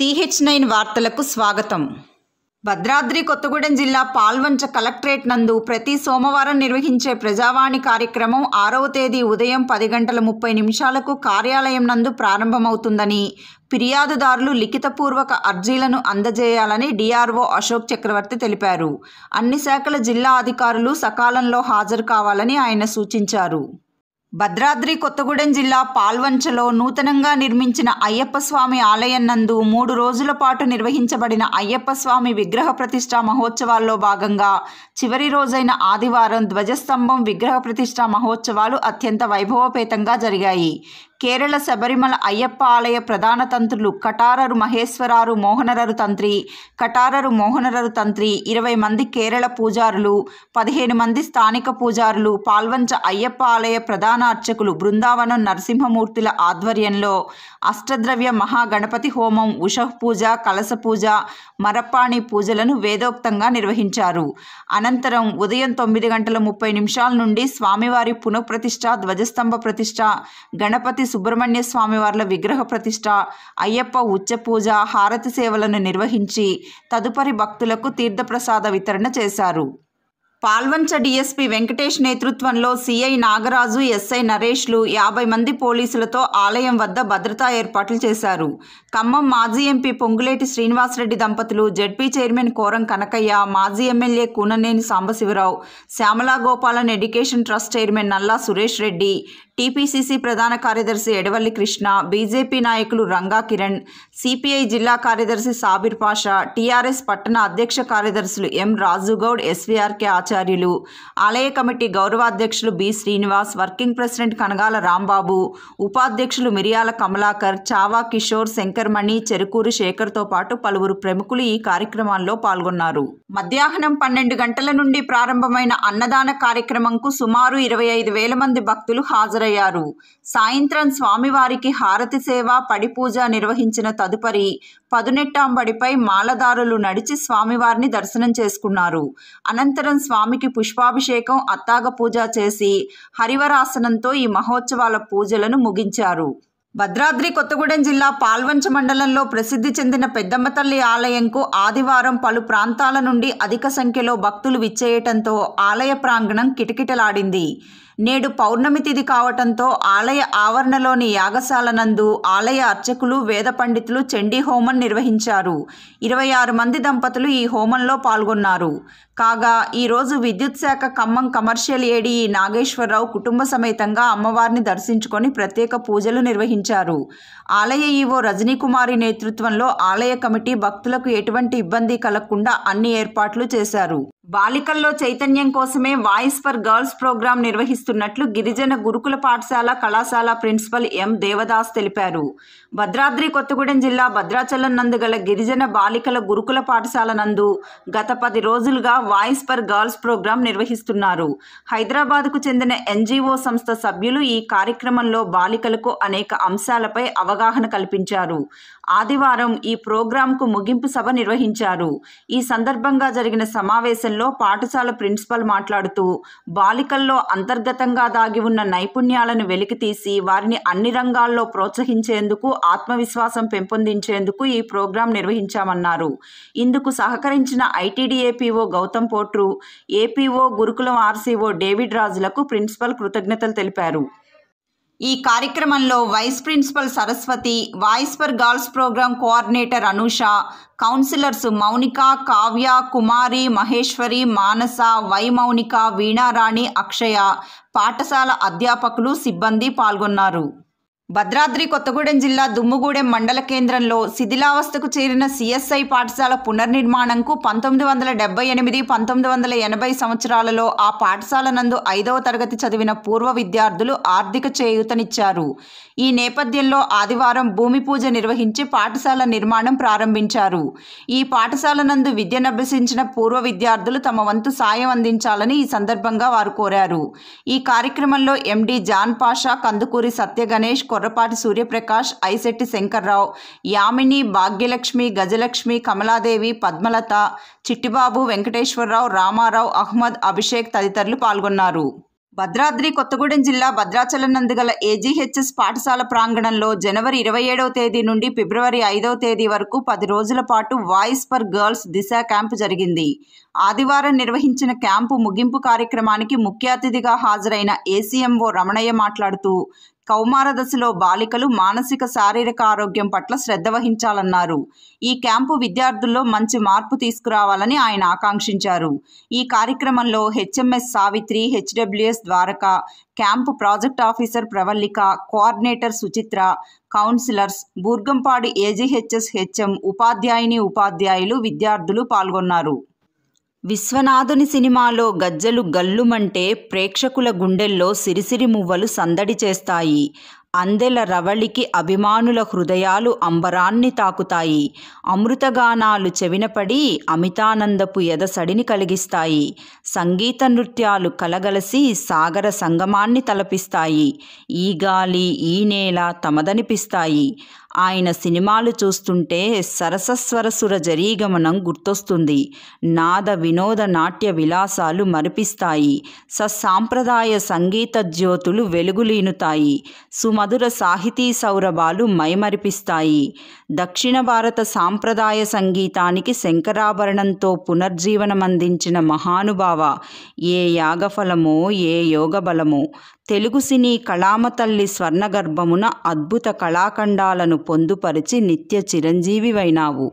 CH nine వార్తలకు స్వాగతం భద్రాద్రి కొత్తగూడెం జిల్లా పాల్వంచ కలెక్టరేట్ నందు ప్రతి సోమవారం నిర్వహించే ప్రజావాణి కార్యక్రమం ఆరవ తేదీ ఉదయం పది గంటల ముప్పై నిమిషాలకు కార్యాలయం నందు ప్రారంభమవుతుందని ఫిర్యాదుదారులు లిఖితపూర్వక అర్జీలను అందజేయాలని డిఆర్ఓ అశోక్ చక్రవర్తి తెలిపారు అన్ని శాఖల జిల్లా అధికారులు సకాలంలో హాజరు కావాలని ఆయన సూచించారు భద్రాద్రి కొత్తగూడెం జిల్లా పాల్వంచలో నూతనంగా నిర్మించిన అయ్యప్ప స్వామి ఆలయం నందు మూడు రోజుల పాటు నిర్వహించబడిన అయ్యప్ప స్వామి విగ్రహ ప్రతిష్ట మహోత్సవాల్లో భాగంగా చివరి రోజైన ఆదివారం ధ్వజస్తంభం విగ్రహ ప్రతిష్ట మహోత్సవాలు అత్యంత వైభవపేతంగా జరిగాయి కేరళ శబరిమల అయ్యప్ప ఆలయ ప్రధాన తంత్రులు కటారరు మహేశ్వరారు మోహనరరు తంత్రి కటారరు మోహనరరు తంత్రి ఇరవై మంది కేరళ పూజారులు పదిహేను మంది స్థానిక పూజారులు పాల్వంచ అయ్యప్ప ఆలయ ప్రధాన అర్చకులు బృందావనం నరసింహమూర్తుల ఆధ్వర్యంలో అష్టద్రవ్య మహాగణపతి హోమం ఉషహ్ పూజ కలస పూజ మరప్పాణి పూజలను వేదోక్తంగా నిర్వహించారు అనంతరం ఉదయం తొమ్మిది గంటల ముప్పై నిమిషాల నుండి స్వామివారి పునఃప్రతిష్ఠ ధ్వజస్తంభ ప్రతిష్ఠ గణపతి సుబ్రహ్మణ్య స్వామివార్ల విగ్రహ ప్రతిష్ట అయ్యప్ప ఉచ్చ పూజ హారతి సేవలను నిర్వహించి తదుపరి భక్తులకు తీర్థప్రసాద వితరణ చేశారు పాల్వంచ డిఎస్పి వెంకటేష్ నేతృత్వంలో సీఐ నాగరాజు ఎస్ఐ నరేష్లు యాభై మంది పోలీసులతో ఆలయం వద్ద భద్రతా ఏర్పాట్లు చేశారు ఖమ్మం మాజీ ఎంపీ పొంగులేటి శ్రీనివాసరెడ్డి దంపతులు జడ్పీ చైర్మన్ కోరం కనకయ్య మాజీ MLA Koonaneni Sambasivarao Shyamala Gopalan education trust chairman Nalla Suresh Reddy TPCC ప్రధాన కార్యదర్శి ఎడవల్లి కృష్ణ బీజేపీ నాయకులు రంగా కిరణ్ సిపిఐ జిల్లా కార్యదర్శి సాబిర్ పాషా టీఆర్ఎస్ పట్టణ అధ్యక్ష కార్యదర్శులు ఎం రాజుగౌడ్ ఎస్వీఆర్కే ఆచార్యులు ఆలయ కమిటీ గౌరవాధ్యక్షులు B Srinivas working president Kanagala Rambabu ఉపాధ్యక్షులు మిరియాల కమలాకర్ చావా కిషోర్ శంకర్మణి చెరుకూరు శేఖర్తో పాటు పలువురు ప్రముఖులు ఈ కార్యక్రమాల్లో పాల్గొన్నారు మధ్యాహ్నం పన్నెండు గంటల నుండి ప్రారంభమైన అన్నదాన కార్యక్రమంకు సుమారు ఇరవై ఐదు వేల మంది భక్తులు హాజరయ్యారు హాజరయ్యారు సాయంత్రం స్వామివారికి హారతి సేవ పడిపూజ నిర్వహించిన తదుపరి పదునెట్టాంబడిపై మాలదారులు నడిచి స్వామివారిని దర్శనం చేసుకున్నారు అనంతరం స్వామికి పుష్పాభిషేకం అత్తాగ పూజ చేసి హరివరాసనంతో ఈ మహోత్సవాల పూజలను ముగించారు భద్రాద్రి కొత్తగూడెం జిల్లా పాల్వంచ మండలంలో ప్రసిద్ధి చెందిన పెద్దమ్మ తల్లి ఆలయంకు ఆదివారం పలు ప్రాంతాల నుండి అధిక సంఖ్యలో భక్తులు విచ్చేయటంతో ఆలయ ప్రాంగణం కిటకిటలాడింది నేడు పౌర్ణమి తిథి కావటంతో ఆలయ ఆవరణలోని యాగశాలనందు ఆలయ అర్చకులు వేద పండితులు చండీ హోమం నిర్వహించారు ఇరవై ఆరు మంది దంపతులు ఈ హోమంలో పాల్గొన్నారు కాగా ఈరోజు విద్యుత్ శాఖ ఖమ్మం కమర్షియల్ ఏడీ నాగేశ్వరరావు కుటుంబ సమేతంగా అమ్మవారిని దర్శించుకొని ప్రత్యేక పూజలు నిర్వహించారు ఆలయ ఈవో రజనీకుమారి నేతృత్వంలో ఆలయ కమిటీ భక్తులకు ఎటువంటి ఇబ్బంది కలగకుండా అన్ని ఏర్పాట్లు చేశారు బాలికల్లో చైతన్యం కోసమే వాయిస్ ఫర్ గర్ల్స్ ప్రోగ్రాం నిర్వహిస్తున్నట్లు గిరిజన గురుకుల పాఠశాల కళాశాల ప్రిన్సిపల్ ఎం దేవదాస్ తెలిపారు భద్రాద్రి కొత్తగూడెం జిల్లా భద్రాచలం నందు గల గిరిజన బాలికల గురుకుల పాఠశాల నందు గత పది రోజులుగా వాయిస్ ఫర్ గర్ల్స్ ప్రోగ్రాం నిర్వహిస్తున్నారు హైదరాబాద్కు చెందిన ఎన్జీఓ సంస్థ సభ్యులు ఈ కార్యక్రమంలో బాలికలకు అనేక అంశాలపై అవగాహన కల్పించారు ఆదివారం ఈ ప్రోగ్రాంకు ముగింపు సభ నిర్వహించారు ఈ సందర్భంగా జరిగిన సమావేశంలో పాఠశాల ప్రిన్సిపల్ మాట్లాడుతూ బాలికల్లో అంతర్గతంగా దాగి ఉన్న నైపుణ్యాలను వెలికితీసి వారిని అన్ని రంగాల్లో ప్రోత్సహించేందుకు ఆత్మవిశ్వాసం పెంపొందించేందుకు ఈ ప్రోగ్రాం నిర్వహించామన్నారు ఇందుకు సహకరించిన ITDA PO Gautam Potru APO Gurukulam RCO David రాజులకు ప్రిన్సిపల్ కృతజ్ఞతలు తెలిపారు ఈ కార్యక్రమంలో vice principal Saraswathi voice for girls program coordinator Anusha counsellors Mounika Kavya Kumari Maheshwari Manasa Y Mounika Veenarani Akshaya పాఠశాల అధ్యాపకులు సిబ్బంది పాల్గొన్నారు భద్రాద్రి కొత్తగూడెం జిల్లా దుమ్ముగూడెం మండల కేంద్రంలో శిథిలావస్థకు చేరిన సిఎస్ఐ పాఠశాల పునర్నిర్మాణంకు పంతొమ్మిది వందల డెబ్బై ఎనిమిది పంతొమ్మిది వందల ఎనభై సంవత్సరాలలో ఆ పాఠశాల నందు ఐదవ తరగతి చదివిన పూర్వ విద్యార్థులు ఆర్థిక చేయూతనిచ్చారు ఈ నేపథ్యంలో ఆదివారం భూమి పూజ నిర్వహించి పాఠశాల నిర్మాణం ప్రారంభించారు ఈ పాఠశాల నందు విద్యనభ్యసించిన పూర్వ విద్యార్థులు తమ వంతు సాయం అందించాలని ఈ సందర్భంగా వారు కోరారు ఈ కార్యక్రమంలో ఎండి జాన్ పాషా కందుకూరి సత్య గణేష్ కొర్రపాటి సూర్యప్రకాష్ ఐశెట్టి శంకర్రావు యామిని భాగ్యలక్ష్మి గజలక్ష్మి కమలాదేవి పద్మలత చిట్టిబాబు వెంకటేశ్వరరావు రామారావు అహ్మద్ అభిషేక్ తదితరులు పాల్గొన్నారు భద్రాద్రి కొత్తగూడెం జిల్లా భద్రాచలం నందుగల ఏజీహెచ్ఎస్ పాఠశాల ప్రాంగణంలో జనవరి ఇరవై ఏడవ తేదీ నుండి ఫిబ్రవరి ఐదవ తేదీ వరకు పది రోజుల పాటు voice for girls Disha camp జరిగింది ఆదివారం నిర్వహించిన క్యాంపు ముగింపు కార్యక్రమానికి ముఖ్య అతిథిగా హాజరైన ఏసీఎంఓ రమణయ్య మాట్లాడుతూ కౌమార దశలో బాలికలు మానసిక శారీరక ఆరోగ్యం పట్ల శ్రద్ధ వహించాలన్నారు ఈ క్యాంపు విద్యార్థుల్లో మంచి మార్పు తీసుకురావాలని ఆయన ఆకాంక్షించారు ఈ కార్యక్రమంలో HMs Savitri HWS Dwaraka camp project officer Pravallika coordinator Suchitra counsellors Burgampadi AGHS HM ఉపాధ్యాయుని ఉపాధ్యాయులు విద్యార్థులు పాల్గొన్నారు విశ్వనాథుని సినిమాలో గజ్జలు గల్లుమంటే ప్రేక్షకుల గుండెల్లో సిరిసిరి మువ్వలు సందడి చేస్తాయి అందెల రవళికి అభిమానుల హృదయాలు అంబరాన్ని తాకుతాయి అమృతగానాలు చెవినపడి అమితానందపు ఎదసడిని కలిగిస్తాయి సంగీత నృత్యాలు కలగలసి సాగర సంగమాన్ని తలపిస్తాయి ఈ గాలి ఈ నేల తమదనిపిస్తాయి ఆయన సినిమాలు చూస్తుంటే సరసస్వరసుర జరీగమనం గుర్తొస్తుంది నాద వినోద నాట్య విలాసాలు మరిపిస్తాయి ససాంప్రదాయ సంగీత జ్యోతులు వెలుగులీనుతాయి సుమధుర సాహితీ సౌరభాలు మైమరిపిస్తాయి దక్షిణ భారత సాంప్రదాయ సంగీతానికి శంకరాభరణంతో పునర్జీవనమందించిన మహానుభావ ఏ యాగఫలమో ఏ యోగబలమో తెలుగు సినీ కళామ తల్లి స్వర్ణగర్భమున అద్భుత కళాఖండాలను పొందుపరిచి నిత్య చిరంజీవివైనావు